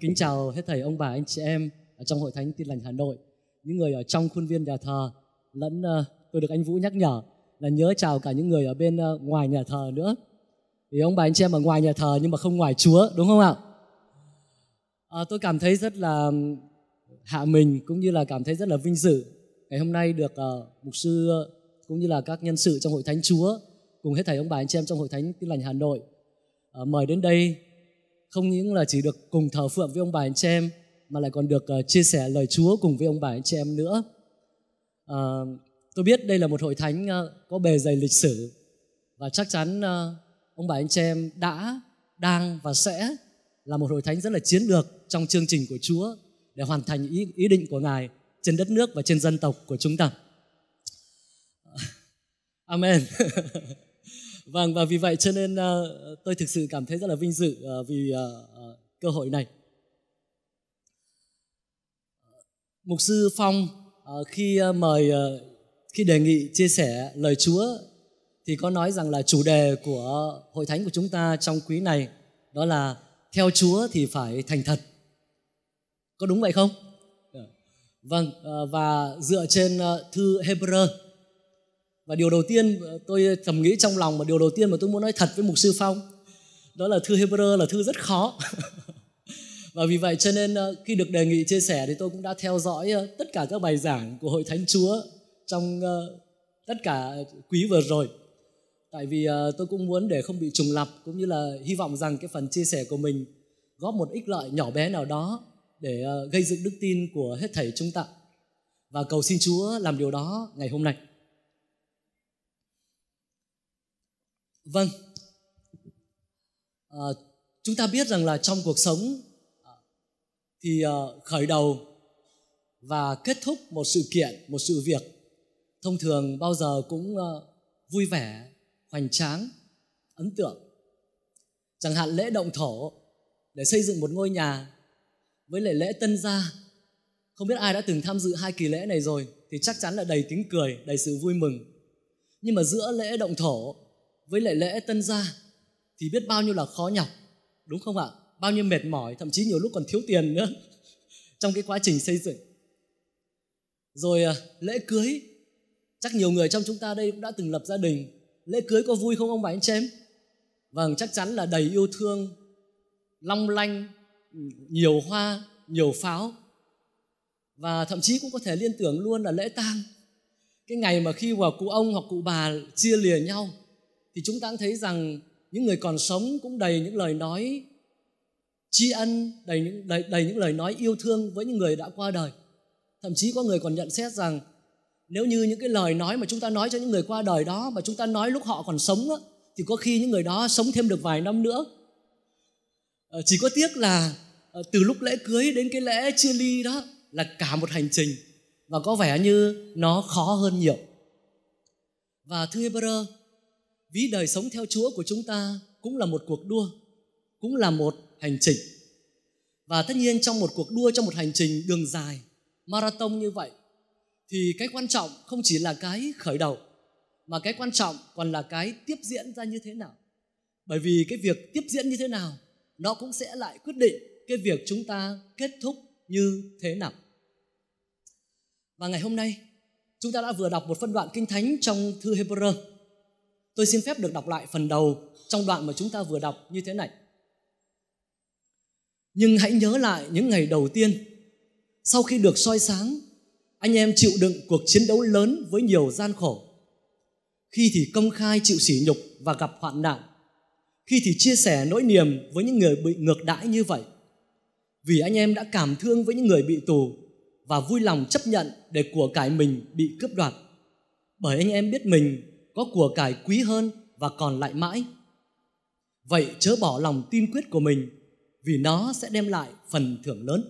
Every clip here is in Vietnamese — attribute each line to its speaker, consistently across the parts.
Speaker 1: Kính chào hết thầy ông bà anh chị em ở trong hội thánh Tin lành Hà Nội, những người ở trong khuôn viên nhà thờ lẫn uh, tôi được anh Vũ nhắc nhở là nhớ chào cả những người ở bên uh, ngoài nhà thờ nữa. Vì ông bà anh chị em ở ngoài nhà thờ nhưng mà không ngoài Chúa, đúng không ạ? À, tôi cảm thấy rất là hạ mình cũng như là cảm thấy rất là vinh dự ngày hôm nay được uh, mục sư uh, cũng như là các nhân sự trong hội thánh Chúa cùng hết thầy ông bà anh chị em trong hội thánh Tin lành Hà Nội uh, mời đến đây không những là chỉ được cùng thờ phượng với ông bà anh chị em mà lại còn được ờ, chia sẻ lời Chúa cùng với ông bà anh chị em nữa. Uh, tôi biết đây là một hội thánh ờ, có bề dày lịch sử và chắc chắn ông bà anh chị em đã, đang và sẽ là một hội thánh rất là chiến lược trong chương trình của Chúa để hoàn thành ý, ý định của Ngài trên đất nước và trên dân tộc của chúng ta. Amen. Vâng và vì vậy cho nên uh, tôi thực sự cảm thấy rất là vinh dự uh, vì uh, cơ hội này. Mục sư Phong khi mời khi đề nghị chia sẻ lời Chúa thì có nói rằng là chủ đề của hội thánh của chúng ta trong quý này đó là theo Chúa thì phải thành thật. Có đúng vậy không? Dạ. Vâng và dựa trên thư Hebrew và điều đầu tiên tôi ờ, thầm nghĩ trong lòng và điều đầu tiên mà tôi muốn nói thật với mục sư phong đó là thư Hebrew là thư rất khó và vì vậy cho nên ờ, khi được đề nghị chia sẻ thì tôi cũng đã theo dõi ờ, tất cả các bài giảng của hội thánh chúa trong tất cả quý vừa rồi tại vì tôi cũng muốn để không bị trùng lặp cũng như là hy vọng rằng cái phần chia sẻ của mình góp một ích lợi nhỏ bé nào đó để gây dựng đức tin của hết thảy chúng ta và cầu xin chúa làm điều đó ngày hôm nay vâng à, chúng ta biết rằng là trong cuộc sống ờ, thì ờ, khởi đầu và kết thúc một sự kiện một sự việc thông thường bao giờ cũng vui vẻ hoành tráng ấn tượng chẳng hạn lễ động thổ để xây dựng một ngôi nhà với lễ lễ tân gia không biết ai đã từng tham dự hai kỳ lễ này rồi thì chắc chắn là đầy tiếng cười đầy sự vui mừng nhưng mà giữa lễ động thổ với lại lễ tân gia thì biết bao nhiêu là khó nhọc đúng không ạ bao nhiêu mệt mỏi thậm chí nhiều lúc còn thiếu tiền nữa trong cái quá trình xây dựng rồi à, lễ cưới chắc nhiều người trong chúng ta đây cũng đã từng lập gia đình lễ cưới có vui không ông bà anh chém em vâng chắc chắn là đầy yêu thương long lanh nhiều hoa nhiều pháo và thậm chí cũng có thể liên tưởng luôn là lễ tang cái ngày mà khi mà cụ ông hoặc cụ bà chia lìa nhau thì chúng ta thấy rằng những người còn sống cũng đầy những lời nói tri ân, đầy những, đầy, đầy những lời nói yêu thương với những người đã qua đời. Thậm chí có người còn nhận xét rằng nếu như những cái lời nói mà chúng ta nói cho những người qua đời đó mà chúng ta nói lúc họ còn sống đó, thì có khi những người đó sống thêm được vài năm nữa. Ờ, chỉ có tiếc là ờ, từ lúc lễ cưới đến cái lễ chia ly đó là cả một hành trình và có vẻ như nó khó hơn nhiều. Và thư Hebrew ví đời sống theo Chúa của chúng ta cũng là một cuộc đua, cũng là một hành trình. Và tất nhiên trong một cuộc đua, trong một hành trình đường dài, marathon như vậy, thì cái quan trọng không chỉ là cái khởi đầu, mà cái quan trọng còn là cái tiếp diễn ra như thế nào. Bởi vì cái việc tiếp diễn như thế nào, nó cũng sẽ lại quyết định cái việc chúng ta kết thúc như thế nào. Và ngày hôm nay, chúng ta đã vừa đọc một phân đoạn kinh thánh trong thư Hebrew Tôi xin phép được đọc lại phần đầu trong đoạn mà chúng ta vừa đọc như thế này. Nhưng hãy nhớ lại những ngày đầu tiên, sau khi được soi sáng, anh em chịu đựng cuộc chiến đấu lớn với nhiều gian khổ. Khi thì công khai chịu sỉ nhục và gặp hoạn nạn, khi thì chia sẻ nỗi niềm với những người bị ngược đãi như vậy. Vì anh em đã cảm thương với những người bị tù và vui lòng chấp nhận để của cải mình bị cướp đoạt. Bởi anh em biết mình có của cải quý hơn và còn lại mãi. Vậy chớ bỏ lòng tin quyết của mình vì nó sẽ đem lại phần thưởng lớn.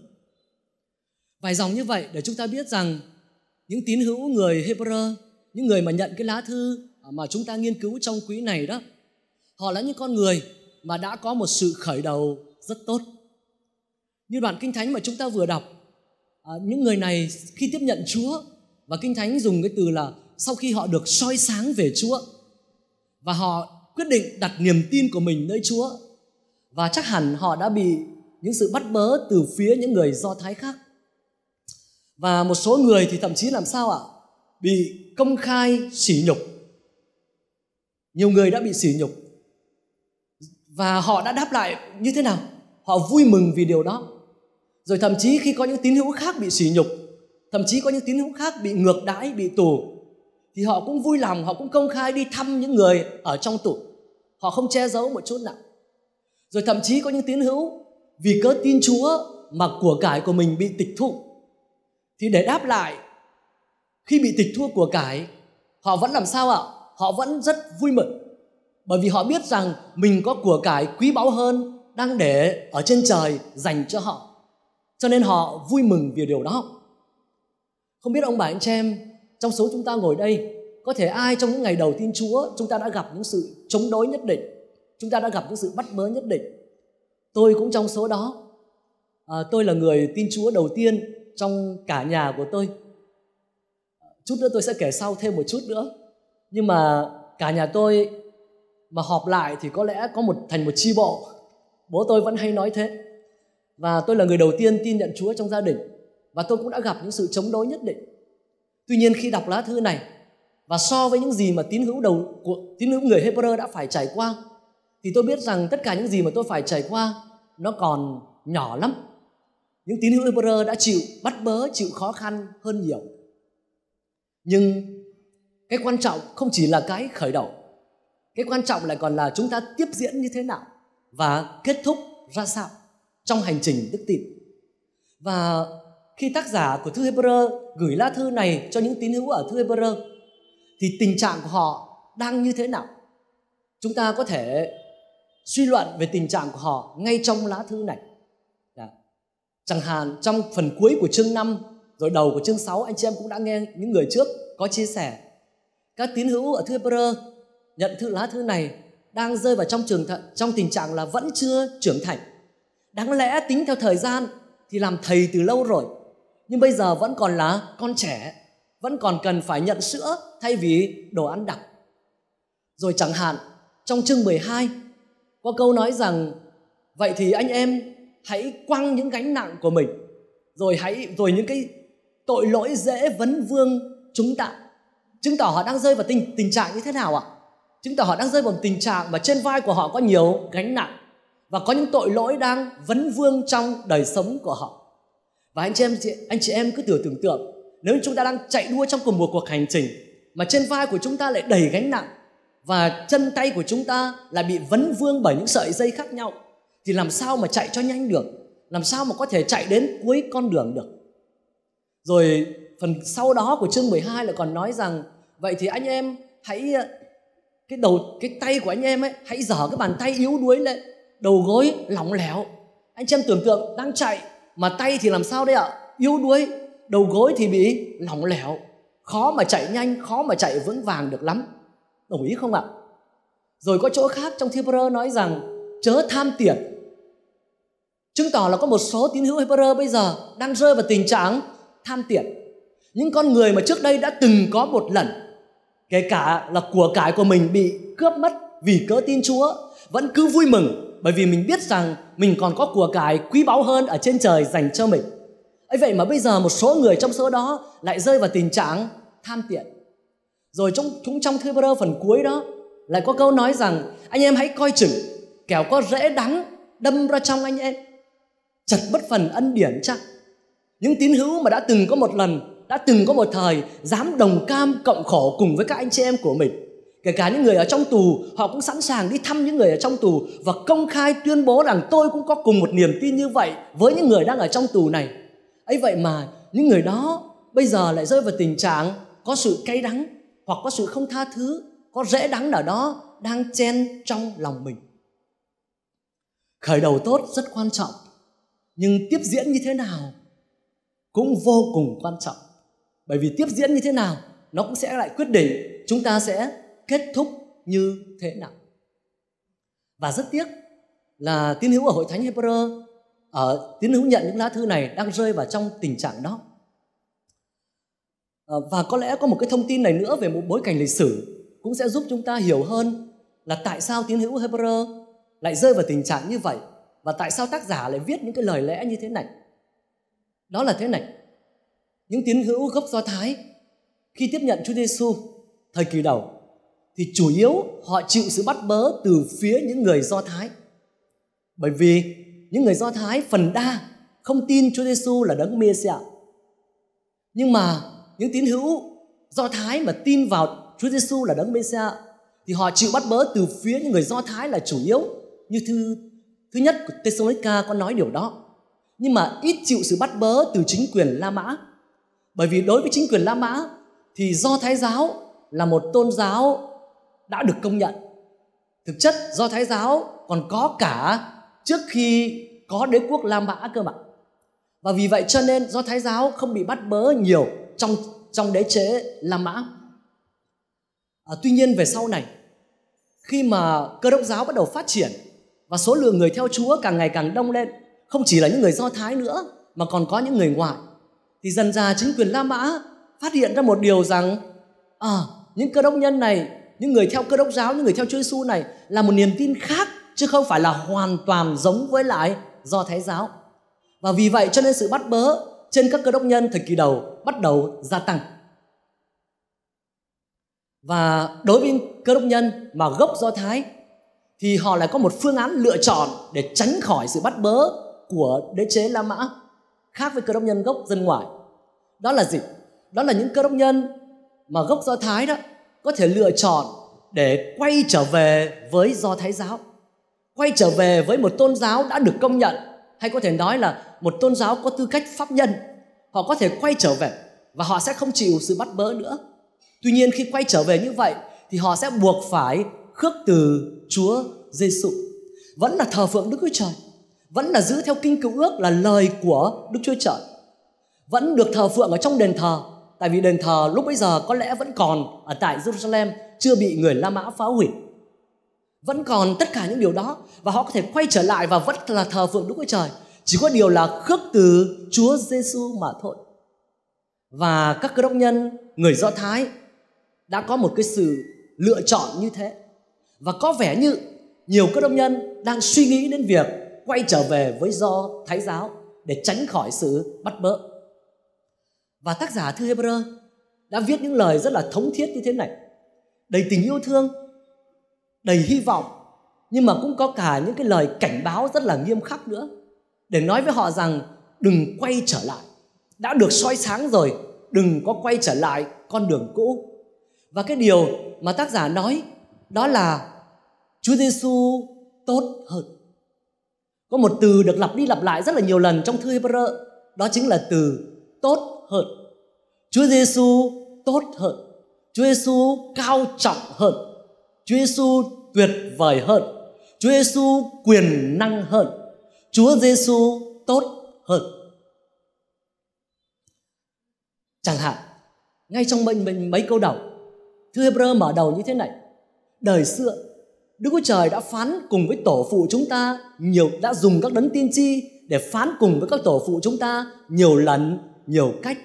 Speaker 1: Vài dòng như vậy để chúng ta biết rằng những tín hữu người Hebrew, những người mà nhận cái lá thư mà chúng ta nghiên cứu trong quỹ này đó, họ là những con người mà đã có một sự khởi đầu rất tốt. Như đoạn Kinh Thánh mà chúng ta vừa đọc, à, những người này khi tiếp nhận Chúa và Kinh Thánh dùng cái từ là sau khi họ được soi sáng về Chúa và họ quyết định đặt niềm tin của mình nơi Chúa và chắc hẳn họ đã bị những sự bắt bớ từ phía những người Do Thái khác. Và một số người thì thậm chí làm sao ạ? Bị công khai sỉ nhục. Nhiều người đã bị sỉ nhục. Và họ đã đáp lại như thế nào? Họ vui mừng vì điều đó. Rồi thậm chí khi có những tín hữu khác bị sỉ nhục, thậm chí có những tín hữu khác bị ngược đãi, bị tù thì họ cũng vui lòng họ cũng công khai đi thăm những người ở trong tù họ không che giấu một chút nào rồi thậm chí có những tín hữu vì cớ tin chúa mà của cải của mình bị tịch thu thì để đáp lại khi bị tịch thu của cải họ vẫn làm sao ạ họ vẫn rất vui mừng bởi vì họ biết rằng mình có của cải quý báu hơn đang để ở trên trời dành cho họ cho nên họ vui mừng vì điều đó không biết ông bà anh chị em trong số chúng ta ngồi đây có thể ai trong những ngày đầu tin Chúa chúng ta đã gặp những sự chống đối nhất định chúng ta đã gặp những sự bắt bớ nhất định tôi cũng trong số đó à, tôi là người tin Chúa đầu tiên trong cả nhà của tôi chút nữa tôi sẽ kể sau thêm một chút nữa nhưng mà cả nhà tôi mà họp lại thì có lẽ có một thành một chi bộ bố tôi vẫn hay nói thế và tôi là người đầu tiên tin nhận Chúa trong gia đình và tôi cũng đã gặp những sự chống đối nhất định Tuy nhiên khi đọc lá thư này và so với những gì mà tín hữu đầu của tín hữu người Hebrew đã phải trải qua thì tôi biết rằng tất cả những gì mà tôi phải trải qua nó còn nhỏ lắm. Những tín hữu Hebrew đã chịu bắt bớ, chịu khó khăn hơn nhiều. Nhưng cái quan trọng không chỉ là cái khởi đầu. Cái quan trọng lại còn là chúng ta tiếp diễn như thế nào và kết thúc ra sao trong hành trình đức tin. Và khi tác giả của thư Hebrew gửi lá thư này cho những tín hữu ở thư Hebrew thì tình trạng của họ đang như thế nào? Chúng ta có thể suy luận về tình trạng của họ ngay trong lá thư này. Dạ. Chẳng hạn trong phần cuối của chương 5 rồi đầu của chương 6 anh chị em cũng đã nghe những người trước có chia sẻ các tín hữu ở thư Hebrew nhận thư lá thư này đang rơi vào trong trường thận trong tình trạng là vẫn chưa trưởng thành. Đáng lẽ tính theo thời gian thì làm thầy từ lâu rồi nhưng bây giờ vẫn còn là con trẻ vẫn còn cần phải nhận sữa thay vì đồ ăn đặc rồi chẳng hạn trong chương 12 có câu nói rằng vậy thì anh em hãy quăng những gánh nặng của mình rồi hãy rồi những cái tội lỗi dễ vấn vương chúng ta chứng tỏ họ đang rơi vào tình tình trạng như thế nào ạ chứng tỏ họ đang rơi vào tình trạng mà trên vai của họ có nhiều gánh nặng và có những tội lỗi đang vấn vương trong đời sống của họ và anh chị em anh chị em cứ thử tưởng tượng nếu chúng ta đang chạy đua trong cùng một cuộc hành trình mà trên vai của chúng ta lại đầy gánh nặng và chân tay của chúng ta lại bị vấn vương bởi những sợi dây khác nhau thì làm sao mà chạy cho nhanh được làm sao mà có thể chạy đến cuối con đường được rồi phần sau đó của chương 12 lại còn nói rằng vậy thì anh em hãy ờ, cái đầu cái tay của anh em ấy hãy dở cái bàn tay yếu đuối lên đầu gối lỏng lẻo anh chị em tưởng tượng đang chạy mà tay thì làm sao đấy ạ yếu đuối đầu gối thì bị lỏng lẻo khó mà chạy nhanh khó mà chạy vững vàng được lắm đồng ý không ạ rồi có chỗ khác trong Hebrew nói rằng chớ tham tiền chứng tỏ là có một số tín hữu Hebrew bây giờ đang rơi vào tình trạng tham tiền những con người mà trước đây đã từng có một lần kể cả là của cải của mình bị cướp mất vì cớ tin Chúa vẫn cứ vui mừng bởi vì mình biết rằng mình còn có của cải quý báu hơn ở trên trời dành cho mình. ấy vậy mà bây giờ một số người trong số đó lại rơi vào tình trạng tham tiện. Rồi trong cũng trong thư Bơ phần cuối đó lại có câu nói rằng anh em hãy coi chừng kẻo có rễ đắng đâm ra trong anh em chật bất phần ân điển chắc những tín hữu mà đã từng có một lần đã từng có một thời dám đồng cam cộng khổ cùng với các anh chị em của mình Kể cả những người ở trong tù, họ cũng sẵn sàng đi thăm những người ở trong tù và công khai tuyên bố rằng tôi cũng có cùng một niềm tin như vậy với những người đang ở trong tù này. ấy vậy mà những người đó bây giờ lại rơi vào tình trạng có sự cay đắng hoặc có sự không tha thứ, có rễ đắng nào đó đang chen trong lòng mình. Khởi đầu tốt rất quan trọng, nhưng tiếp diễn như thế nào cũng vô cùng quan trọng. Bởi vì tiếp diễn như thế nào nó cũng sẽ lại quyết định chúng ta sẽ kết thúc như thế nào. Và rất tiếc là tín hữu ở hội thánh Hebrew ở ờ, tín hữu nhận những lá thư này đang rơi vào trong tình trạng đó. Ờ, và có lẽ có một cái thông tin này nữa về một bối cảnh lịch sử cũng sẽ giúp chúng ta hiểu hơn là tại sao tín hữu Hebrew lại rơi vào tình trạng như vậy và tại sao tác giả lại viết những cái lời lẽ như thế này. Đó là thế này. Những tín hữu gốc Do Thái khi tiếp nhận Chúa Giêsu thời kỳ đầu thì chủ yếu họ chịu sự bắt bớ từ phía những người Do Thái. Bởi vì những người Do Thái phần đa không tin Chúa Giêsu là đấng Mêsia. Nhưng mà những tín hữu Do Thái mà tin vào Chúa Giêsu là đấng Mêsia thì họ chịu bắt bớ từ phía những người Do Thái là chủ yếu. Như thư thứ nhất của Thessalonica có nói điều đó. Nhưng mà ít chịu sự bắt bớ từ chính quyền La Mã. Bởi vì đối với chính quyền La Mã thì Do Thái giáo là một tôn giáo đã được công nhận thực chất do thái giáo còn có cả trước khi có đế quốc la mã cơ mà và vì vậy cho nên do thái giáo không bị bắt bớ nhiều trong trong đế chế la mã à, tuy nhiên về sau này khi mà cơ đốc giáo bắt đầu phát triển và số lượng người theo chúa càng ngày càng đông lên không chỉ là những người do thái nữa mà còn có những người ngoại thì dần dà chính quyền la mã phát hiện ra một điều rằng à, những cơ đốc nhân này những người theo cơ đốc giáo những người theo Chúa Giêsu này là một niềm tin khác chứ không phải là hoàn toàn giống với lại do thái giáo và vì vậy cho nên sự bắt bớ trên các cơ đốc nhân thời kỳ đầu bắt đầu gia tăng và đối với cơ đốc nhân mà gốc do thái thì họ lại có một phương án lựa chọn để tránh khỏi sự bắt bớ của đế chế La Mã khác với cơ đốc nhân gốc dân ngoại. Đó là gì? Đó là những cơ đốc nhân mà gốc Do Thái đó có thể lựa chọn để quay trở về với do thái giáo quay trở về với một tôn giáo đã được công nhận hay có thể nói là một tôn giáo có tư cách pháp nhân họ có thể quay trở về và họ sẽ không chịu sự bắt bớ nữa tuy nhiên khi quay trở về như vậy thì họ sẽ buộc phải khước từ chúa giê giêsu vẫn là thờ phượng đức chúa trời vẫn là giữ theo kinh cứu ước là lời của đức chúa trời vẫn được thờ phượng ở trong đền thờ tại vì đền thờ lúc bấy giờ có lẽ vẫn còn ở tại Jerusalem chưa bị người La Mã phá hủy vẫn còn tất cả những điều đó và họ có thể quay trở lại và vẫn là thờ phượng Đức Chúa Trời chỉ có điều là khước từ Chúa Giêsu mà thôi và các cơ đốc nhân người Do Thái đã có một cái sự lựa chọn như thế và có vẻ như nhiều cơ đốc nhân đang suy nghĩ đến việc quay trở về với do Thái giáo để tránh khỏi sự bắt bớ và tác giả thư Hebrew đã viết những lời rất là thống thiết như thế này. Đầy tình yêu thương, đầy hy vọng, nhưng mà cũng có cả những cái lời cảnh báo rất là nghiêm khắc nữa. Để nói với họ rằng đừng quay trở lại. Đã được soi sáng rồi, đừng có quay trở lại con đường cũ. Và cái điều mà tác giả nói đó là Chúa Giêsu tốt hơn. Có một từ được lặp đi lặp lại rất là nhiều lần trong thư Hebrew, đó chính là từ tốt hơn. Chúa Giêsu tốt hơn. Chúa Giêsu cao trọng hơn. Chúa Giêsu tuyệt vời hơn. Chúa Giêsu quyền năng hơn. Chúa Giêsu tốt hơn. Chẳng hạn, ngay trong mình, mình mấy câu đầu, thư Hebrew mở đầu như thế này. Đời xưa, Đức Chúa Trời đã phán cùng với tổ phụ chúng ta nhiều đã dùng các đấng tiên tri để phán cùng với các tổ phụ chúng ta nhiều lần nhiều cách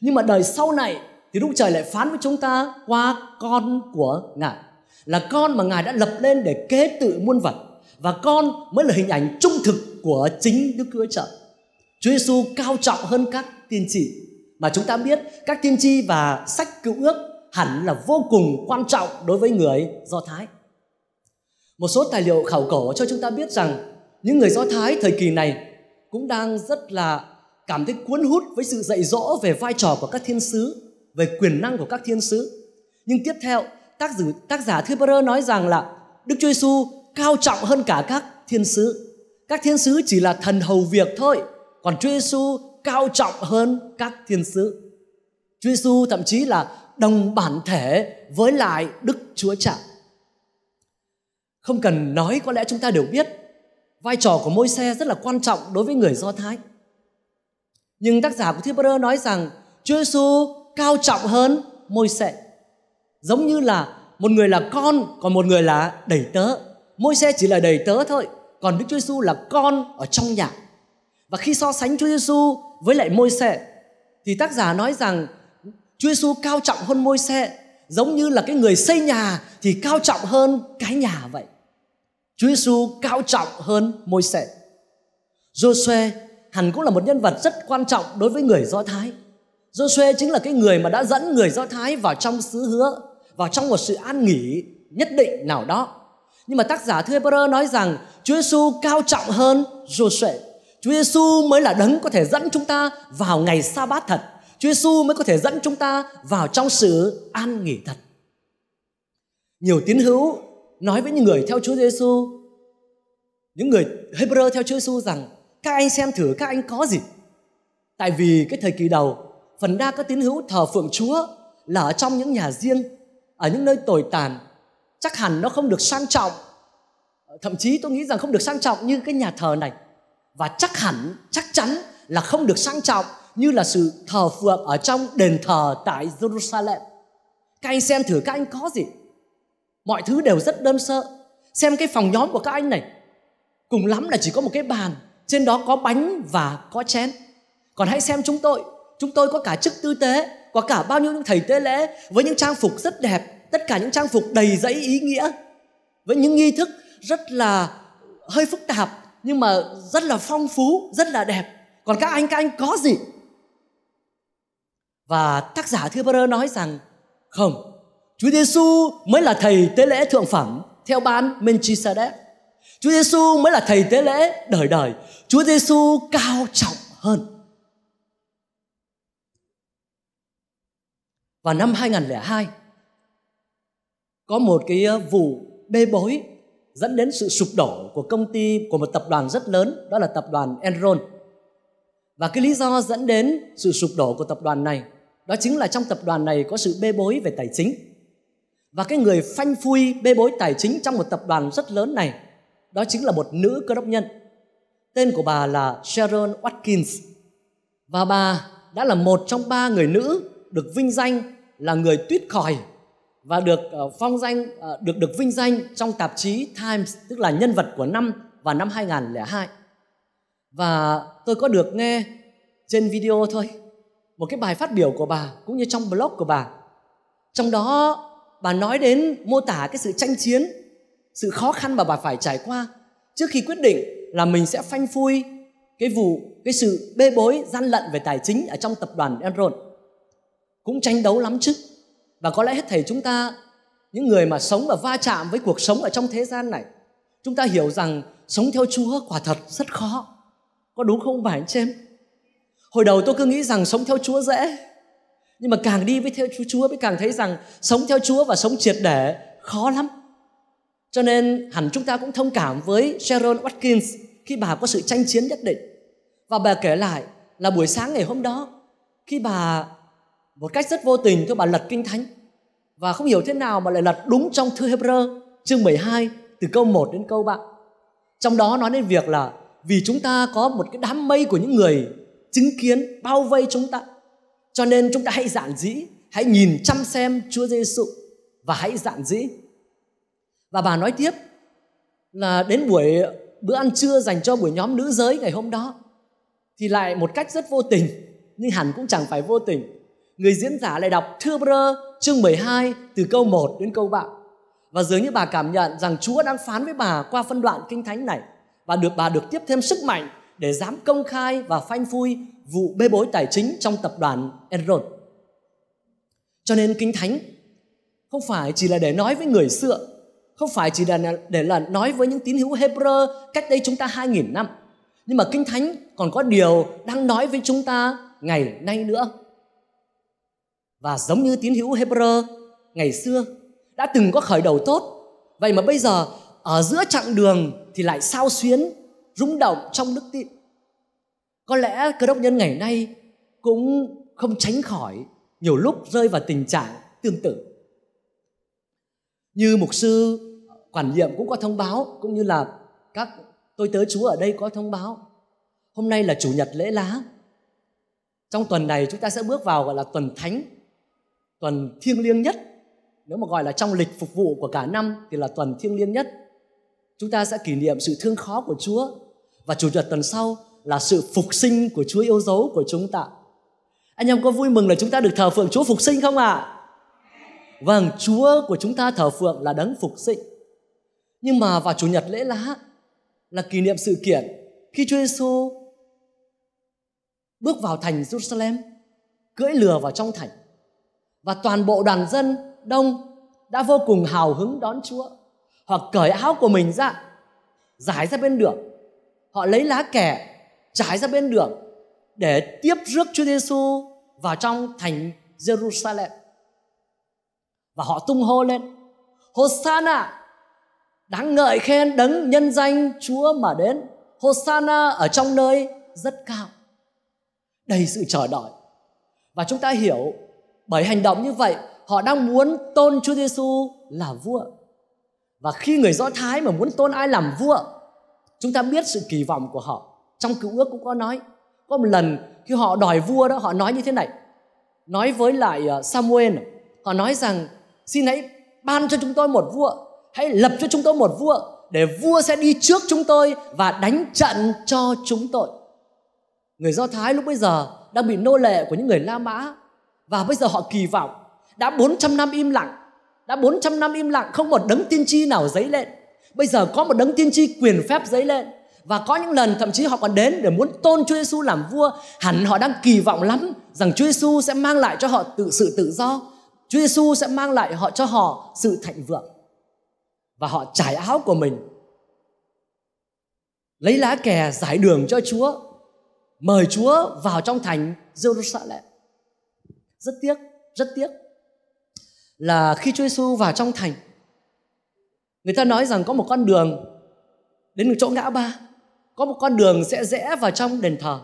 Speaker 1: nhưng mà đời sau này thì Đức Trời lại phán với chúng ta qua con của Ngài là con mà Ngài đã lập lên để kế tự muôn vật và con mới là hình ảnh trung thực của chính Đức Chúa Trời. Chúa Giêsu cao trọng hơn các tiên tri mà chúng ta biết các tiên tri và sách cựu ước hẳn là vô cùng quan trọng đối với người Do Thái. Một số tài liệu khảo cổ cho chúng ta biết rằng những người Do Thái thời kỳ này cũng đang rất là cảm thấy cuốn hút với sự dạy dỗ về vai trò của các thiên sứ, về quyền năng của các thiên sứ. Nhưng tiếp theo, tác giả, tác giả Thiberer nói rằng là Đức Chúa Giêsu cao trọng hơn cả các thiên sứ. Các thiên sứ chỉ là thần hầu việc thôi, còn Chúa Giêsu cao trọng hơn các thiên sứ. Chúa Giêsu thậm chí là đồng bản thể với lại Đức Chúa Cha. Không cần nói có lẽ chúng ta đều biết vai trò của môi xe rất là quan trọng đối với người Do Thái. Nhưng tác giả của Hebrew nói rằng Chúa Giêsu cao trọng hơn môi xe giống như là một người là con còn một người là đầy tớ môi xe chỉ là đầy tớ thôi còn đức chúa giêsu là con ở trong nhà và khi so sánh chúa giêsu với lại môi xe thì tác giả nói rằng chúa giêsu cao trọng hơn môi xe giống như là cái người xây nhà thì cao trọng hơn cái nhà vậy chúa giêsu cao trọng hơn môi xe Joshua hắn cũng là một nhân vật rất quan trọng đối với người Do Thái. Joshua chính là cái người mà đã dẫn người Do Thái vào trong xứ hứa, vào trong một sự an nghỉ nhất định nào đó. Nhưng mà tác giả thư Hebrew nói rằng Chúa Giêsu cao trọng hơn Joshua. Chúa Giêsu mới là đấng có thể dẫn chúng ta vào ngày sa bát thật. Chúa Giêsu mới có thể dẫn chúng ta vào trong sự an nghỉ thật. Nhiều tín hữu nói với những người theo Chúa Giêsu, những người Hebrew theo Chúa Giêsu rằng các anh xem thử các anh có gì tại vì cái thời kỳ đầu phần đa các tín hữu thờ phượng chúa là ở trong những nhà riêng ở những nơi tồi tàn chắc hẳn nó không được sang trọng thậm chí tôi nghĩ rằng không được sang trọng như cái nhà thờ này và chắc hẳn chắc chắn là không được sang trọng như là sự thờ phượng ở trong đền thờ tại Jerusalem. Các anh xem thử các anh có gì. Mọi thứ đều rất đơn sơ. Xem cái phòng nhóm của các anh này. Cùng lắm là chỉ có một cái bàn trên đó có bánh và có chén còn hãy xem chúng tôi chúng tôi có cả chức tư tế có cả bao nhiêu những thầy tế lễ với những trang phục rất đẹp tất cả những trang phục đầy dẫy ý nghĩa với những nghi thức rất là hơi phức tạp nhưng mà rất là phong phú rất là đẹp còn các anh các anh có gì và tác giả thư Bơ nói rằng không chúa giêsu mới là thầy tế lễ thượng phẩm theo ban menchisadek Chúa Giêsu mới là thầy tế lễ đời đời. Chúa Giêsu cao trọng hơn. Và năm 2002 có một cái ờ, vụ bê bối dẫn đến sự sụp đổ của công ty của một tập đoàn rất lớn đó là tập đoàn Enron. Và cái lý do dẫn đến sự sụp đổ của tập đoàn này đó chính là trong tập đoàn này có sự bê bối về tài chính. Và cái người phanh phui bê bối tài chính trong một tập đoàn rất lớn này đó chính là một nữ cơ đốc nhân. Tên của bà là Sharon Watkins và bà đã là một trong ba người nữ được vinh danh là người tuyết khỏi và được ờ, phong danh ờ, được được vinh danh trong tạp chí Times tức là nhân vật của năm và năm 2002. Và tôi có được nghe trên video thôi một cái bài phát biểu của bà cũng như trong blog của bà. Trong đó bà nói đến mô tả cái sự tranh chiến sự khó khăn mà bà phải trải qua trước khi quyết định là mình sẽ phanh phui cái vụ cái sự bê bối gian lận về tài chính ở trong tập đoàn Enron cũng tranh đấu lắm chứ và có lẽ hết thầy chúng ta những người mà sống và va chạm với cuộc sống ở trong thế gian này chúng ta hiểu rằng sống theo Chúa quả thật rất khó có đúng không phải anh em hồi đầu tôi cứ nghĩ rằng sống theo Chúa dễ nhưng mà càng đi với theo Chúa mới càng thấy rằng sống theo Chúa và sống triệt để khó lắm cho nên hẳn chúng ta cũng thông cảm với Sharon Watkins khi bà có sự tranh chiến nhất định. Và bà kể lại là buổi sáng ngày hôm đó khi bà một cách rất vô tình thôi bà lật kinh thánh và không hiểu thế nào mà lại lật đúng trong thư Hebrew chương 12 từ câu 1 đến câu 3. Trong đó nói đến việc là vì chúng ta có một cái đám mây của những người chứng kiến bao vây chúng ta. Cho nên chúng ta hãy giản dĩ, hãy nhìn chăm xem Chúa Giêsu và hãy giản dĩ và bà nói tiếp là đến buổi bữa ăn trưa dành cho buổi nhóm nữ giới ngày hôm đó thì lại một cách rất vô tình nhưng hẳn cũng chẳng phải vô tình người diễn giả lại đọc Thưa Brơ chương 12 từ câu 1 đến câu 3 và dường như bà cảm nhận rằng Chúa đang phán với bà qua phân đoạn kinh thánh này và được bà được tiếp thêm sức mạnh để dám công khai và phanh phui vụ bê bối tài chính trong tập đoàn Enron. Cho nên kinh thánh không phải chỉ là để nói với người xưa không phải chỉ là để là nói với những tín hữu Hebrew cách đây chúng ta 2.000 năm. Nhưng mà Kinh Thánh còn có điều đang nói với chúng ta ngày nay nữa. Và giống như tín hữu Hebrew ngày xưa đã từng có khởi đầu tốt. Vậy mà bây giờ ở giữa chặng đường thì lại sao xuyến, rung động trong đức tin. Có lẽ cơ đốc nhân ngày nay cũng không tránh khỏi nhiều lúc rơi vào tình trạng tương tự như mục sư quản nhiệm cũng có thông báo cũng như là các tôi tớ chúa ở đây có thông báo hôm nay là chủ nhật lễ lá trong tuần này chúng ta sẽ bước vào gọi là tuần thánh tuần thiêng liêng nhất nếu mà gọi là trong lịch phục vụ của cả năm thì là tuần thiêng liêng nhất chúng ta sẽ kỷ niệm sự thương khó của chúa và chủ nhật tuần sau là sự phục sinh của chúa yêu dấu của chúng ta anh em có vui mừng là chúng ta được thờ phượng chúa phục sinh không ạ à? Vâng, Chúa của chúng ta thờ phượng là đấng phục sinh. Nhưng mà vào Chủ nhật lễ lá là kỷ niệm sự kiện khi Chúa Giêsu bước vào thành Jerusalem, cưỡi lừa vào trong thành và toàn bộ đoàn dân đông đã vô cùng hào hứng đón Chúa. Họ cởi áo của mình ra, giải ra bên đường. Họ lấy lá kẻ trải ra bên đường để tiếp rước Chúa Giêsu vào trong thành Jerusalem và họ tung hô lên Hosanna đáng ngợi khen đấng nhân danh Chúa mà đến Hosanna ở trong nơi rất cao đầy sự chờ đợi và chúng ta hiểu bởi hành động như vậy họ đang muốn tôn Chúa Giêsu là vua và khi người Do Thái mà muốn tôn ai làm vua chúng ta biết sự kỳ vọng của họ trong cựu ước cũng có nói có một lần khi họ đòi vua đó họ nói như thế này nói với lại ờ, Samuel họ nói rằng xin hãy ban cho chúng tôi một vua hãy lập cho chúng tôi một vua để vua sẽ đi trước chúng tôi và đánh trận cho chúng tôi người do thái lúc bây giờ đang bị nô lệ của những người la mã và bây giờ họ kỳ vọng đã 400 năm im lặng đã 400 năm im lặng không một đấng tiên tri nào dấy lên bây giờ có một đấng tiên tri quyền phép dấy lên và có những lần thậm chí họ còn đến để muốn tôn Chúa Giêsu làm vua hẳn họ đang kỳ vọng lắm rằng Chúa Giêsu sẽ mang lại cho họ tự sự tự do Chúa Giêsu sẽ mang lại họ cho họ sự thịnh vượng và họ trải áo của mình lấy lá kè giải đường cho Chúa mời Chúa vào trong thành Jerusalem. Rất tiếc, rất tiếc là khi Chúa Giêsu vào trong thành người ta nói rằng có một con đường đến chỗ ngã ba có một con đường sẽ rẽ vào trong đền thờ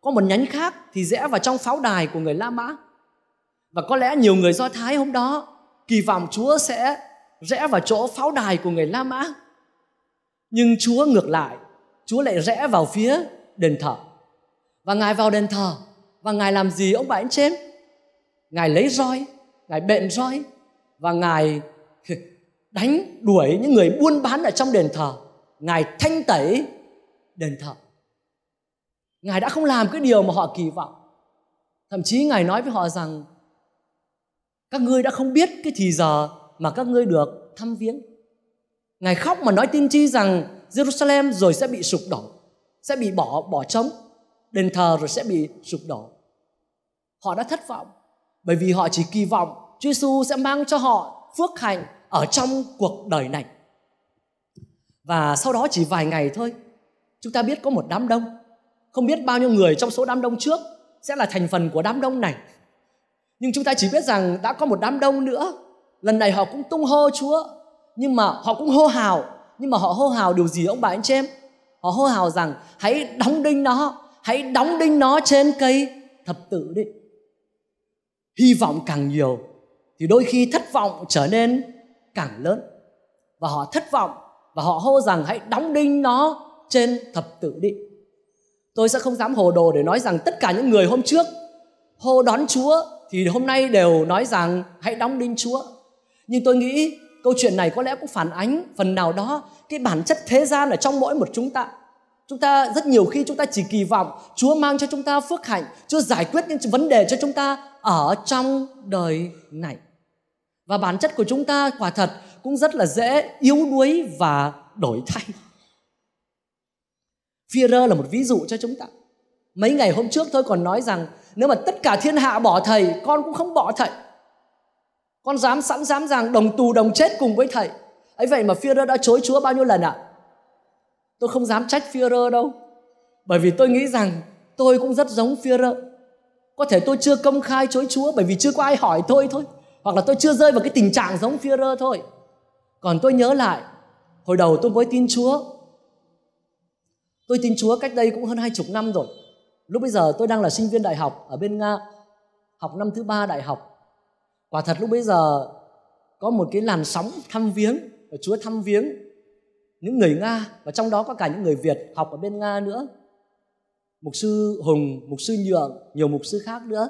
Speaker 1: có một nhánh khác thì rẽ vào trong pháo đài của người La Mã và có lẽ nhiều người Do Thái hôm đó kỳ vọng Chúa sẽ rẽ vào chỗ pháo đài của người La Mã. Nhưng Chúa ngược lại, Chúa lại rẽ vào phía đền thờ. Và Ngài vào đền thờ, và Ngài làm gì ông bà anh chém? Ngài lấy roi, Ngài bện roi, và Ngài đánh đuổi những người buôn bán ở trong đền thờ. Ngài thanh tẩy đền thờ. Ngài đã không làm cái điều mà họ kỳ vọng. Thậm chí Ngài nói với họ rằng các ngươi đã không biết cái thì giờ mà các ngươi được thăm viếng ngài khóc mà nói tin chi rằng Jerusalem rồi sẽ bị sụp đổ sẽ bị bỏ bỏ trống đền thờ rồi sẽ bị sụp đổ họ đã thất vọng bởi vì họ chỉ kỳ vọng Chúa Giêsu sẽ mang cho họ phước hạnh ở trong cuộc đời này và sau đó chỉ vài ngày thôi chúng ta biết có một đám đông không biết bao nhiêu người trong số đám đông trước sẽ là thành phần của đám đông này nhưng chúng ta chỉ biết rằng đã có một đám đông nữa lần này họ cũng tung hô chúa nhưng mà họ cũng hô hào nhưng mà họ hô hào điều gì ông bà anh chị em họ hô hào rằng hãy đóng đinh nó hãy đóng đinh nó trên cây thập tự đi hy vọng càng nhiều thì đôi khi thất vọng trở nên càng lớn và họ thất vọng và họ hô rằng hãy đóng đinh nó trên thập tự đi tôi sẽ không dám hồ đồ để nói rằng tất cả những người hôm trước hô đón chúa thì hôm nay đều nói rằng hãy đóng đinh Chúa. Nhưng tôi nghĩ câu chuyện này có lẽ cũng phản ánh phần nào đó cái bản chất thế gian ở trong mỗi một chúng ta. Chúng ta rất nhiều khi chúng ta chỉ kỳ vọng Chúa mang cho chúng ta phước hạnh, Chúa giải quyết những vấn đề cho chúng ta ở trong đời này. Và bản chất của chúng ta quả thật cũng rất là dễ yếu đuối và đổi thay. Führer là một ví dụ cho chúng ta. Mấy ngày hôm trước tôi còn nói rằng nếu mà tất cả thiên hạ bỏ thầy con cũng không bỏ thầy con dám sẵn dám rằng đồng tù đồng chết cùng với thầy ấy vậy mà Führer đã chối Chúa bao nhiêu lần ạ à? tôi không dám trách Führer đâu bởi vì tôi nghĩ rằng tôi cũng rất giống Führer có thể tôi chưa công khai chối Chúa bởi vì chưa có ai hỏi tôi thôi hoặc là tôi chưa rơi vào cái tình trạng giống Führer thôi còn tôi nhớ lại hồi đầu tôi mới tin Chúa tôi tin Chúa cách đây cũng hơn hai chục năm rồi Lúc bây giờ tôi đang là sinh viên đại học ở bên Nga, học năm thứ ba đại học. Quả thật lúc bây giờ có một cái làn sóng thăm viếng, và Chúa thăm viếng những người Nga và trong đó có cả những người Việt học ở bên Nga nữa. Mục sư Hùng, mục sư Nhượng, nhiều mục sư khác nữa.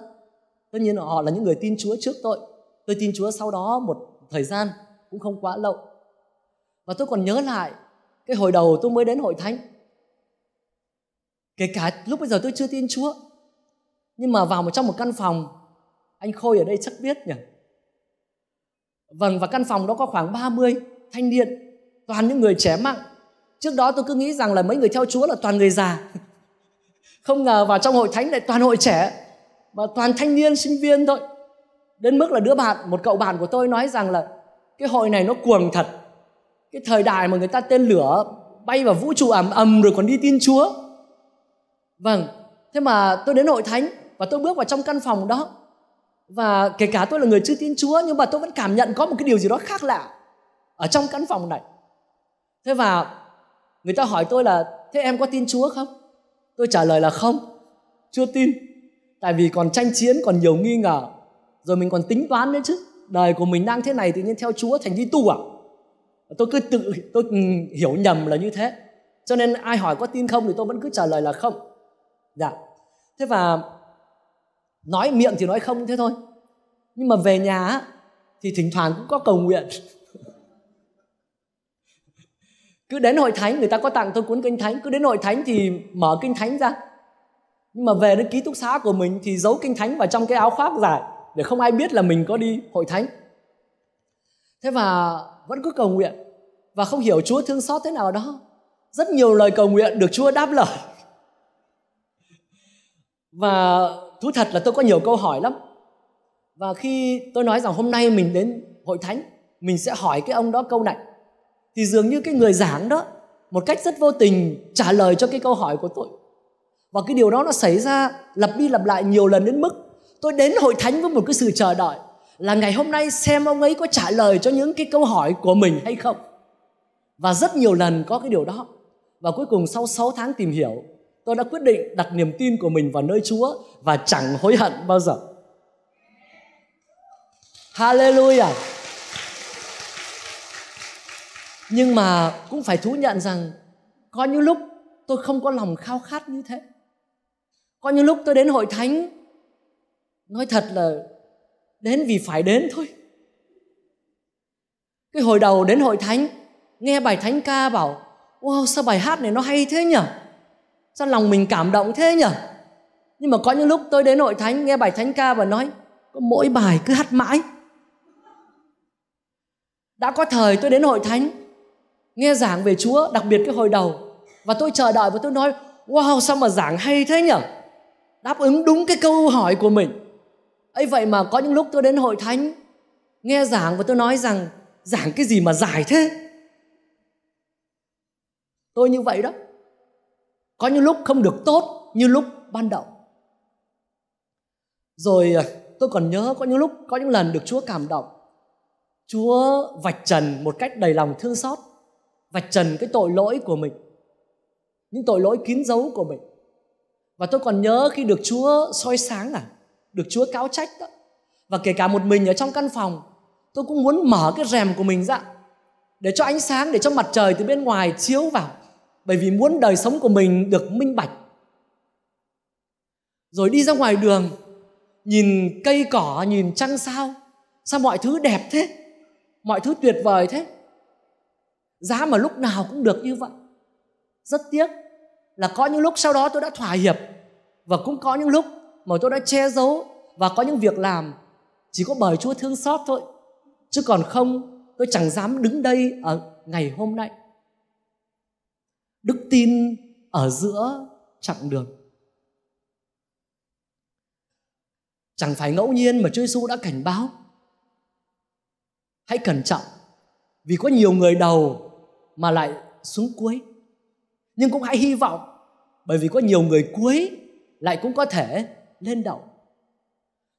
Speaker 1: Tất nhiên họ là những người tin Chúa trước tôi. Tôi tin Chúa sau đó một thời gian cũng không quá lâu. Và tôi còn nhớ lại cái hồi đầu tôi mới đến hội thánh kể cả lúc bây giờ tôi chưa tin Chúa nhưng mà vào một trong một căn phòng anh Khôi ở đây chắc biết nhỉ vâng và căn phòng đó có khoảng 30 thanh niên toàn những người trẻ mặn trước đó tôi cứ nghĩ rằng là mấy người theo Chúa là toàn người già không ngờ vào trong hội thánh lại toàn hội trẻ mà toàn thanh niên sinh viên thôi đến mức là đứa bạn một cậu bạn của tôi nói rằng là cái hội này nó cuồng thật cái thời đại mà người ta tên lửa bay vào vũ trụ ầm ầm rồi còn đi tin Chúa vâng thế mà tôi đến hội thánh và tôi bước vào trong căn phòng đó và kể cả tôi là người chưa tin chúa nhưng mà tôi vẫn cảm nhận có một cái điều gì đó khác lạ ở trong căn phòng này thế và người ta hỏi tôi là thế em có tin chúa không tôi trả lời là không chưa tin tại vì còn tranh chiến còn nhiều nghi ngờ rồi mình còn tính toán nữa chứ đời của mình đang thế này tự nhiên theo chúa thành đi tu à tôi cứ tự tôi ừ, hiểu nhầm là như thế cho nên ai hỏi có tin không thì tôi vẫn cứ trả lời là không dạ thế và nói miệng thì nói không thế thôi nhưng mà về nhà thì thỉnh thoảng cũng có cầu nguyện cứ đến hội thánh người ta có tặng tôi cuốn kinh thánh cứ đến hội thánh thì mở kinh thánh ra nhưng mà về đến ký túc xá của mình thì giấu kinh thánh vào trong cái áo khoác dài để không ai biết là mình có đi hội thánh thế và vẫn cứ cầu nguyện và không hiểu chúa thương xót thế nào đó rất nhiều lời cầu nguyện được chúa đáp lời và thú thật là tôi có nhiều câu hỏi lắm và khi tôi nói rằng hôm nay mình đến hội thánh mình sẽ hỏi cái ông đó câu này thì dường như cái người giảng đó một cách rất vô tình trả lời cho cái câu hỏi của tôi và cái điều đó nó xảy ra lặp đi lặp lại nhiều lần đến mức tôi đến hội thánh với một cái sự chờ đợi là ngày hôm nay xem ông ấy có trả lời cho những cái câu hỏi của mình hay không và rất nhiều lần có cái điều đó và cuối cùng sau 6 tháng tìm hiểu Tôi đã quyết định đặt niềm tin của mình vào nơi Chúa và chẳng hối hận bao giờ. Hallelujah. Nhưng mà cũng phải thú nhận rằng có những lúc tôi không có lòng khao khát như thế. Có những lúc tôi đến hội thánh nói thật là đến vì phải đến thôi. Cái hồi đầu đến hội thánh nghe bài thánh ca bảo wow sao bài hát này nó hay thế nhỉ? sao lòng mình cảm động thế nhỉ nhưng mà có những lúc tôi đến hội thánh nghe bài thánh ca và nói có mỗi bài cứ hát mãi đã có thời tôi đến hội thánh nghe giảng về chúa đặc biệt cái hồi đầu và tôi chờ đợi và tôi nói wow sao mà giảng hay thế nhỉ đáp ứng đúng cái câu hỏi của mình ấy vậy mà có những lúc tôi đến hội thánh nghe giảng và tôi nói rằng giảng cái gì mà dài thế tôi như vậy đó có những lúc không được tốt như lúc ban đầu rồi à, tôi còn nhớ có những lúc có những lần được chúa cảm động chúa vạch trần một cách đầy lòng thương xót vạch trần cái tội lỗi của mình những tội lỗi kín giấu của mình và tôi còn nhớ khi được chúa soi sáng à được chúa cáo trách đó và kể cả một mình ở trong căn phòng tôi cũng muốn mở cái rèm của mình ra để cho ánh sáng để cho mặt trời từ bên ngoài chiếu vào bởi vì muốn đời sống của mình được minh bạch rồi đi ra ngoài đường nhìn cây cỏ nhìn trăng sao sao mọi thứ đẹp thế mọi thứ tuyệt vời thế giá mà lúc nào cũng được như vậy rất tiếc là có những lúc sau đó tôi đã thỏa hiệp và cũng có những lúc mà tôi đã che giấu và có những việc làm chỉ có bởi chúa thương xót thôi chứ còn không tôi chẳng dám đứng đây ở ngày hôm nay đức tin ở giữa chặng đường chẳng phải ngẫu nhiên mà Chúa Giêsu đã cảnh báo hãy cẩn trọng vì có nhiều người đầu mà lại xuống cuối nhưng cũng hãy hy vọng bởi vì có nhiều người cuối lại cũng có thể lên đầu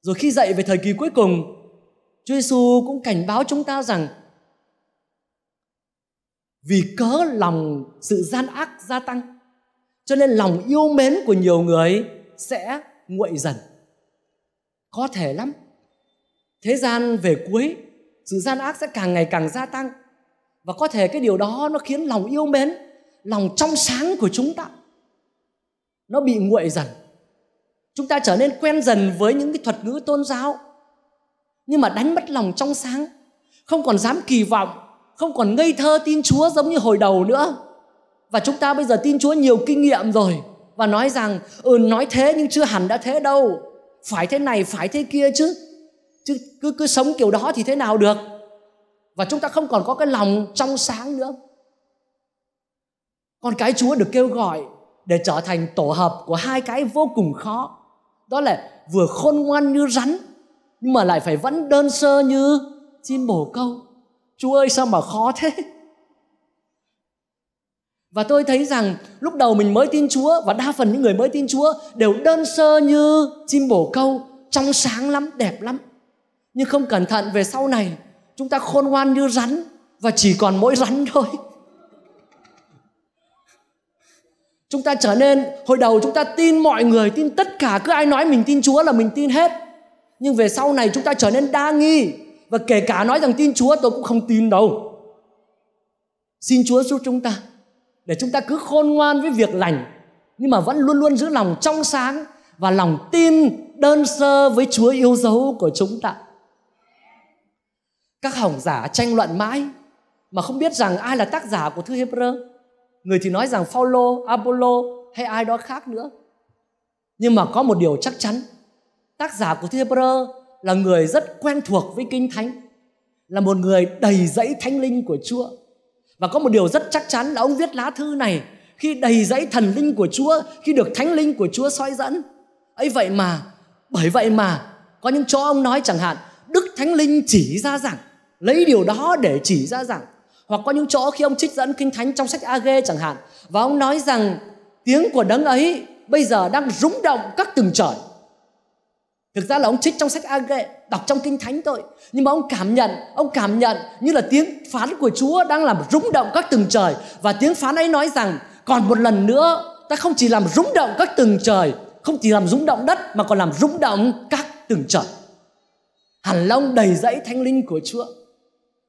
Speaker 1: rồi khi dạy về thời kỳ cuối cùng Chúa Giêsu cũng cảnh báo chúng ta rằng vì cớ lòng sự gian ác gia tăng cho nên lòng yêu mến của nhiều người sẽ nguội dần có thể lắm thế gian về cuối sự gian ác sẽ càng ngày càng gia tăng và có thể cái điều đó nó khiến lòng yêu mến lòng trong sáng của chúng ta nó bị nguội dần chúng ta trở nên quen dần với những cái thuật ngữ tôn giáo nhưng mà đánh mất lòng trong sáng không còn dám kỳ vọng không còn ngây thơ tin Chúa giống như hồi đầu nữa. Và chúng ta bây giờ tin Chúa nhiều kinh nghiệm rồi và nói rằng ừ nói thế nhưng chưa hẳn đã thế đâu. Phải thế này, phải thế kia chứ. Chứ cứ cứ sống kiểu đó thì thế nào được? Và chúng ta không còn có cái lòng trong sáng nữa. Còn cái Chúa được kêu gọi để trở thành tổ hợp của hai cái vô cùng khó. Đó là vừa khôn ngoan như rắn nhưng mà lại phải vẫn đơn sơ như chim bồ câu Chúa ơi sao mà khó thế? Và tôi thấy rằng lúc đầu mình mới tin Chúa và đa phần những người mới tin Chúa đều đơn sơ như chim bổ câu, trong sáng lắm, đẹp lắm. Nhưng không cẩn thận về sau này, chúng ta khôn ngoan như rắn và chỉ còn mỗi rắn thôi. Chúng ta trở nên, hồi đầu chúng ta tin mọi người, tin tất cả, cứ ai nói mình tin Chúa là mình tin hết. Nhưng về sau này chúng ta trở nên đa nghi, và kể cả nói rằng tin Chúa tôi cũng không tin đâu. Xin Chúa giúp chúng ta để chúng ta cứ khôn ngoan với việc lành nhưng mà vẫn luôn luôn giữ lòng trong sáng và lòng tin đơn sơ với Chúa yêu dấu của chúng ta. Các hỏng giả tranh luận mãi mà không biết rằng ai là tác giả của thư Hebrew. Người thì nói rằng Phaolô, Apollo hay ai đó khác nữa. Nhưng mà có một điều chắc chắn, tác giả của thư Hebrew là người rất quen thuộc với Kinh Thánh, là một người đầy dẫy thánh linh của Chúa. Và có một điều rất chắc chắn là ông viết lá thư này khi đầy dẫy thần linh của Chúa, khi được thánh linh của Chúa soi dẫn. ấy vậy mà, bởi vậy mà, có những chỗ ông nói chẳng hạn, Đức Thánh Linh chỉ ra rằng, lấy điều đó để chỉ ra rằng, hoặc có những chỗ khi ông trích dẫn kinh thánh trong sách AG chẳng hạn, và ông nói rằng tiếng của đấng ấy bây giờ đang rúng động các từng trời Thực ra là ông trích trong sách Age, đọc trong Kinh Thánh thôi. Nhưng mà ông cảm nhận, ông cảm nhận như là tiếng phán của Chúa đang làm rúng động các tầng trời. Và tiếng phán ấy nói rằng, còn một lần nữa, ta không chỉ làm rúng động các tầng trời, không chỉ làm rúng động đất mà còn làm rúng động các tầng trời. Hẳn long đầy dẫy thánh linh của Chúa.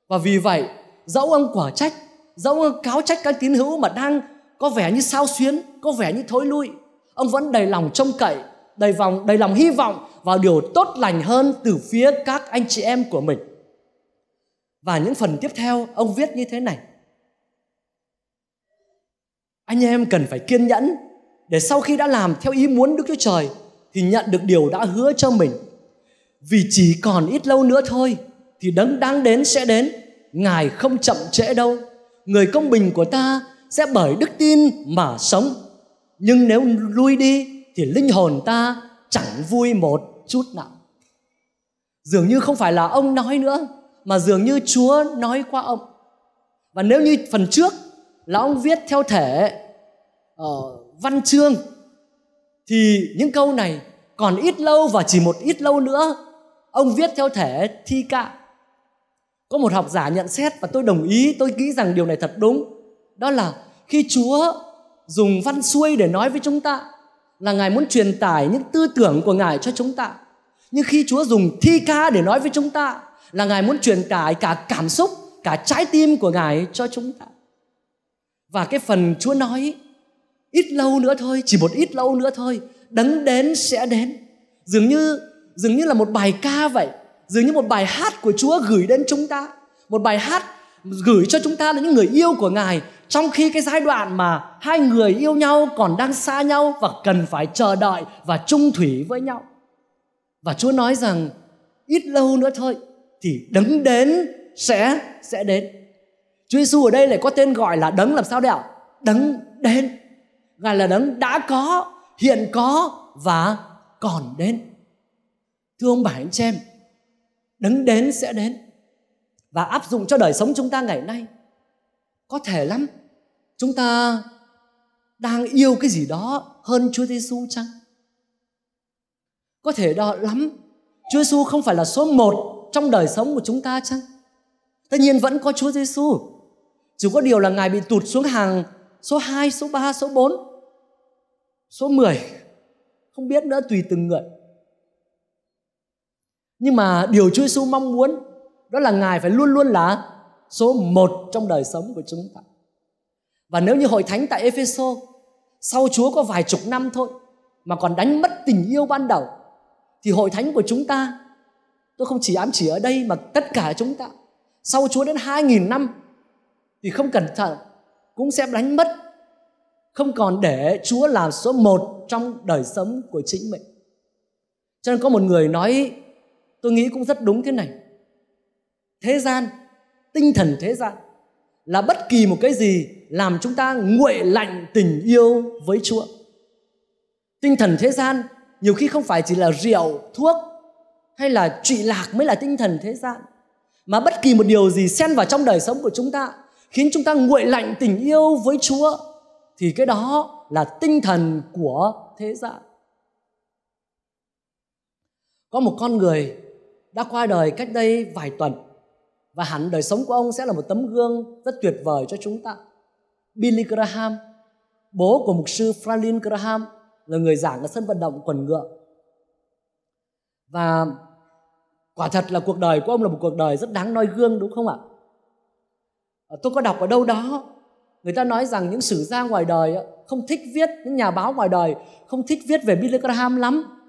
Speaker 1: Và vì vậy, dẫu ông quả trách, dẫu ông cáo trách các tín hữu mà đang có vẻ như sao xuyến, có vẻ như thối lui, ông vẫn đầy lòng trông cậy đầy vòng đầy lòng hy vọng vào điều tốt lành hơn từ phía các anh chị em của mình. Và những phần tiếp theo ông viết như thế này. Anh em cần phải kiên nhẫn để sau khi đã làm theo ý muốn Đức Chúa Trời thì nhận được điều đã hứa cho mình. Vì chỉ còn ít lâu nữa thôi thì đấng đáng đến sẽ đến, Ngài không chậm trễ đâu. Người công bình của ta sẽ bởi đức tin mà sống. Nhưng nếu lui đi thì linh hồn ta chẳng vui một chút nào dường như không phải là ông nói nữa mà dường như chúa nói qua ông và nếu như phần trước là ông viết theo thể uh, văn chương thì những câu này còn ít lâu và chỉ một ít lâu nữa ông viết theo thể thi ca có một học giả nhận xét và tôi đồng ý tôi nghĩ rằng điều này thật đúng đó là khi chúa dùng văn xuôi để nói với chúng ta là Ngài muốn truyền tải những tư tưởng của Ngài cho chúng ta. Nhưng khi Chúa dùng thi ca để nói với chúng ta là Ngài muốn truyền tải cả cảm xúc, cả trái tim của Ngài cho chúng ta. Và cái phần Chúa nói ít lâu nữa thôi, chỉ một ít lâu nữa thôi, đấng đến sẽ đến. Dường như dường như là một bài ca vậy, dường như một bài hát của Chúa gửi đến chúng ta, một bài hát gửi cho chúng ta là những người yêu của Ngài trong khi cái giai đoạn mà hai người yêu nhau còn đang xa nhau và cần phải chờ đợi và chung thủy với nhau. Và Chúa nói rằng ít lâu nữa thôi thì đấng đến sẽ sẽ đến. Chúa Giêsu ở đây lại có tên gọi là đấng làm sao đấy ạ? Đấng đến. Ngài là đấng đã có, hiện có và còn đến. Thưa ông bà anh chị em, đấng đến sẽ đến và áp dụng cho đời sống chúng ta ngày nay có thể lắm chúng ta đang yêu cái gì đó hơn Chúa Giêsu chăng? Có thể đó lắm. Chúa Giêsu không phải là số một trong đời sống của chúng ta chăng? Tất nhiên vẫn có Chúa Giêsu. Chỉ có điều là Ngài bị tụt xuống hàng số 2, số 3, số 4, số 10. Không biết nữa tùy từng người. Nhưng mà điều Chúa Giêsu mong muốn đó là Ngài phải luôn luôn là số một trong đời sống của chúng ta. Và nếu như hội thánh tại Epheso sau Chúa có vài chục năm thôi mà còn đánh mất tình yêu ban đầu thì hội thánh của chúng ta tôi không chỉ ám chỉ ở đây mà tất cả chúng ta sau Chúa đến 2.000 năm thì không cẩn thận cũng sẽ đánh mất không còn để Chúa làm số một trong đời sống của chính mình. Cho nên có một người nói tôi nghĩ cũng rất đúng thế này thế gian tinh thần thế gian là bất kỳ một cái gì làm chúng ta nguội lạnh tình yêu với chúa tinh thần thế gian nhiều khi không phải chỉ là rượu thuốc hay là trụy lạc mới là tinh thần thế gian mà bất kỳ một điều gì xen vào trong đời sống của chúng ta khiến chúng ta nguội lạnh tình yêu với chúa thì cái đó là tinh thần của thế gian có một con người đã qua đời cách đây vài tuần và hẳn đời sống của ông sẽ là một tấm gương rất tuyệt vời cho chúng ta. Billy Graham, bố của mục sư Franklin Graham là người giảng ở sân vận động quần ngựa. Và quả thật là cuộc đời của ông là một cuộc đời rất đáng noi gương đúng không ạ? Ờ, tôi có đọc ở đâu đó người ta nói rằng những sử gia ngoài đời không thích viết những nhà báo ngoài đời không thích viết về Billy Graham lắm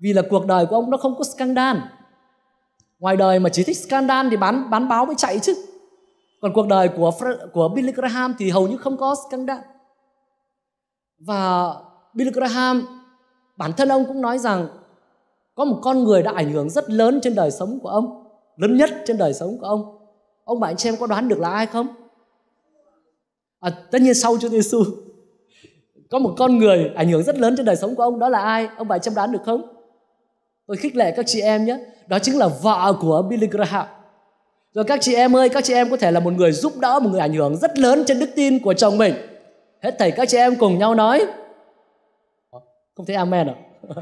Speaker 1: vì là cuộc đời của ông nó không có scandal ngoài đời mà chỉ thích scandal thì bán bán báo mới chạy chứ còn cuộc đời của của Billy Graham thì hầu như không có scandal và Billy Graham bản thân ông cũng nói rằng có một con người đã ảnh hưởng rất lớn trên đời sống của ông lớn nhất trên đời sống của ông ông bạn xem có đoán được là ai không à, tất nhiên sau Chúa Giêsu có một con người ảnh hưởng rất lớn trên đời sống của ông đó là ai ông bạn xem đoán được không tôi khích lệ các chị em nhé đó chính là vợ của Billy Graham rồi các chị em ơi các chị em có thể là một người giúp đỡ một người ảnh hưởng rất lớn trên đức tin của chồng mình hết thầy các chị em cùng nhau nói không thấy amen à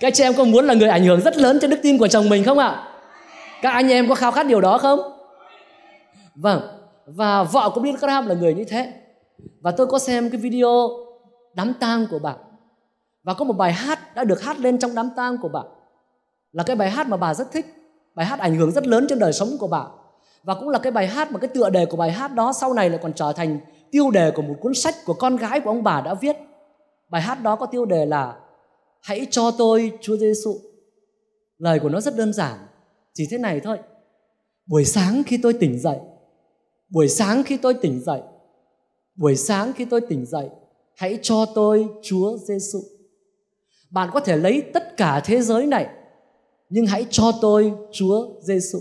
Speaker 1: các chị em có muốn là người ảnh hưởng rất lớn trên đức tin của chồng mình không ạ các anh em có khao khát điều đó không vâng và vợ của Billy Graham là người như thế và tôi có xem cái video đám tang của bạn và có một bài hát đã được hát lên trong đám tang của bà. Là cái bài hát mà bà rất thích. Bài hát ảnh hưởng rất lớn trên đời sống của bà. Và cũng là cái bài hát mà cái tựa đề của bài hát đó sau này lại còn trở thành tiêu đề của một cuốn sách của con gái của ông bà đã viết. Bài hát đó có tiêu đề là Hãy cho tôi Chúa Giêsu. Lời của nó rất đơn giản, chỉ thế này thôi. Buổi sáng khi tôi tỉnh dậy, buổi sáng khi tôi tỉnh dậy, buổi sáng khi tôi tỉnh dậy, hãy cho tôi Chúa Giêsu. Bạn có thể lấy tất cả thế giới này nhưng hãy cho tôi Chúa Giêsu.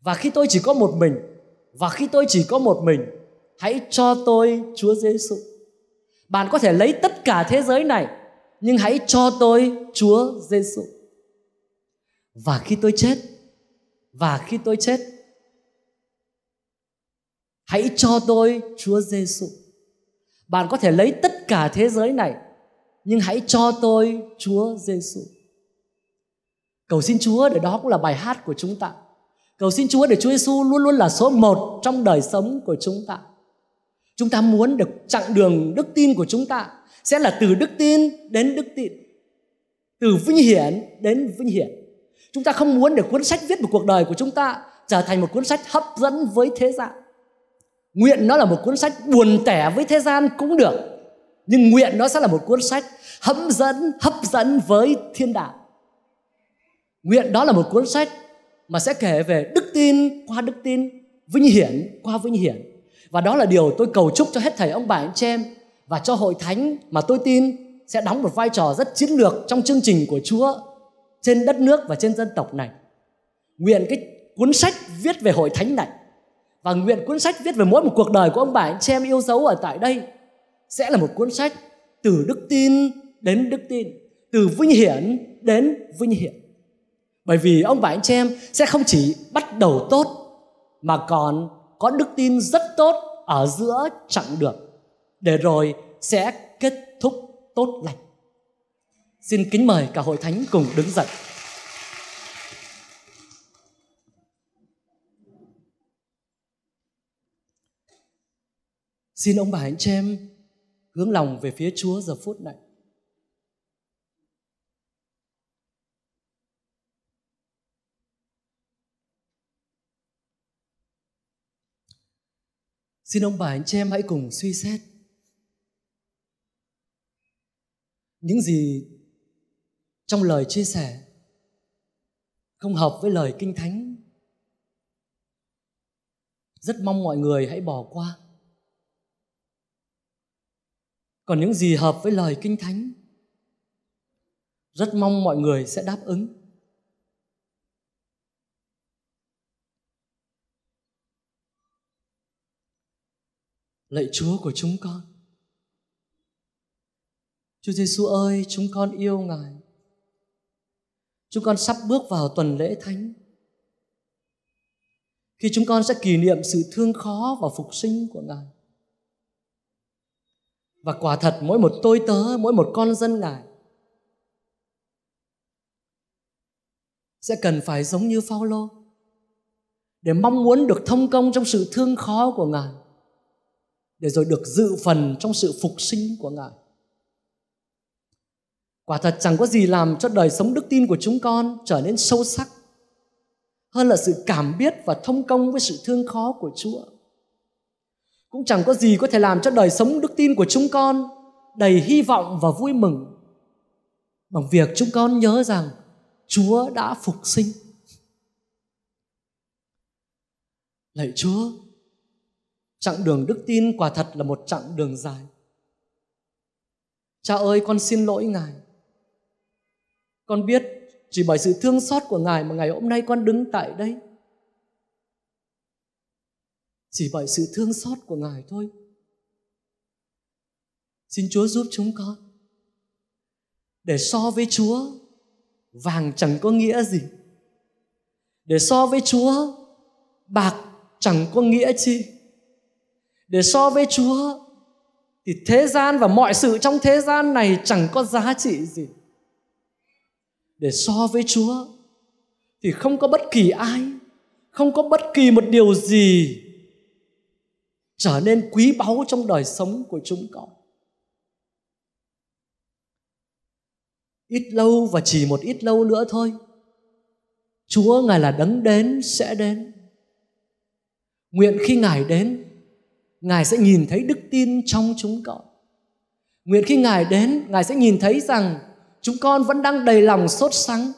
Speaker 1: Và khi tôi chỉ có một mình và khi tôi chỉ có một mình, hãy cho tôi Chúa Giêsu. Bạn có thể lấy tất cả thế giới này nhưng hãy cho tôi Chúa Giêsu. Và khi tôi chết và khi tôi chết hãy cho tôi Chúa Giêsu. Bạn có thể lấy tất cả thế giới này nhưng hãy cho tôi Chúa Giêsu. Cầu xin Chúa để đó cũng là bài hát của chúng ta. Cầu xin Chúa để Chúa Giêsu luôn luôn là số một trong đời sống của chúng ta. Chúng ta muốn được chặng đường đức tin của chúng ta sẽ là từ đức tin đến đức tin. Từ vinh hiển đến vinh hiển. Chúng ta không muốn để cuốn sách viết về cuộc đời của chúng ta trở thành một cuốn sách hấp dẫn với thế gian. Nguyện nó là một cuốn sách buồn tẻ với thế gian cũng được. Nhưng nguyện nó sẽ là một cuốn sách hấp dẫn hấp dẫn với thiên đạo nguyện đó là một cuốn sách mà sẽ kể về đức tin qua đức tin vinh hiển qua vinh hiển và đó là điều tôi cầu chúc cho hết thầy ông bà anh chị em và cho hội thánh mà tôi tin sẽ đóng một vai trò rất chiến lược trong chương trình của Chúa trên đất nước và trên dân tộc này. Nguyện cái cuốn sách viết về hội thánh này và nguyện cuốn sách viết về mỗi một cuộc đời của ông bà anh chị em yêu dấu ở tại đây sẽ là một cuốn sách từ đức tin đến đức tin, từ vinh hiển đến vinh hiển. Bởi vì ông bà anh chị em sẽ không chỉ bắt đầu tốt mà còn có đức tin rất tốt ở giữa chặng đường để rồi sẽ kết thúc tốt lành. Xin kính mời cả hội thánh cùng đứng dậy. Xin ông bà anh chị em hướng lòng về phía Chúa giờ phút này. Xin ông bà anh chị em hãy cùng suy xét những gì trong lời chia sẻ không hợp với lời kinh thánh rất mong mọi người hãy bỏ qua còn những gì hợp với lời kinh thánh rất mong mọi người sẽ đáp ứng lạy Chúa của chúng con. Chúa Giêsu ơi, chúng con yêu Ngài. Chúng con sắp bước vào tuần lễ thánh. Khi chúng con sẽ kỷ niệm sự thương khó và phục sinh của Ngài. Và quả thật mỗi một tôi tớ, mỗi một con dân Ngài sẽ cần phải giống như Phaolô để mong muốn được thông công trong sự thương khó của Ngài để rồi được dự phần trong sự phục sinh của Ngài. Quả thật chẳng có gì làm cho đời sống đức tin của chúng con trở nên sâu sắc hơn là sự cảm biết và thông công với sự thương khó của Chúa. Cũng chẳng có gì có thể làm cho đời sống đức tin của chúng con đầy hy vọng và vui mừng bằng việc chúng con nhớ rằng Chúa đã phục sinh. Lạy Chúa, Chặng đường đức tin quả thật là một chặng đường dài. Cha ơi, con xin lỗi Ngài. Con biết chỉ bởi sự thương xót của Ngài mà ngày hôm nay con đứng tại đây. Chỉ bởi sự thương xót của Ngài thôi. Xin Chúa giúp chúng con để so với Chúa vàng chẳng có nghĩa gì. Để so với Chúa bạc chẳng có nghĩa chi để so với chúa thì thế gian và mọi sự trong thế gian này chẳng có giá trị gì để so với chúa thì không có bất kỳ ai không có bất kỳ một điều gì trở nên quý báu trong đời sống của chúng con ít lâu và chỉ một ít lâu nữa thôi chúa ngài là đấng đến sẽ đến nguyện khi ngài đến Ngài sẽ nhìn thấy đức tin trong chúng con. Nguyện khi Ngài đến, Ngài sẽ nhìn thấy rằng chúng con vẫn đang đầy lòng sốt sắng,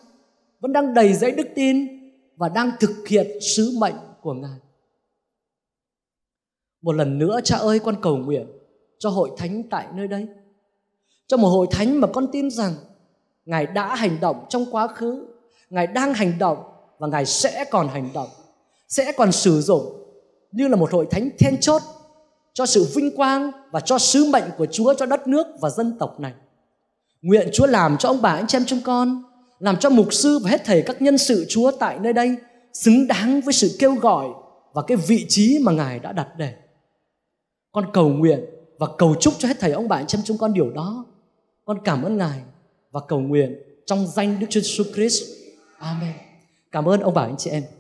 Speaker 1: vẫn đang đầy dẫy đức tin và đang thực hiện sứ mệnh của Ngài. Một lần nữa cha ơi con cầu nguyện cho hội thánh tại nơi đây. Cho một hội thánh mà con tin rằng Ngài đã hành động trong quá khứ, Ngài đang hành động và Ngài sẽ còn hành động, sẽ còn sử dụng như là một hội thánh then chốt cho sự vinh quang và cho sứ mệnh của Chúa cho đất nước và dân tộc này. Nguyện Chúa làm cho ông bà anh chị em chúng con, làm cho mục sư và hết thầy các nhân sự Chúa tại nơi đây xứng đáng với sự kêu gọi và cái vị trí mà Ngài đã đặt để. Con cầu nguyện và cầu chúc cho hết thầy ông bà anh chị em chúng con điều đó. Con cảm ơn Ngài và cầu nguyện trong danh Đức Chúa Jesus Christ. Amen. Cảm ơn ông bà anh chị em.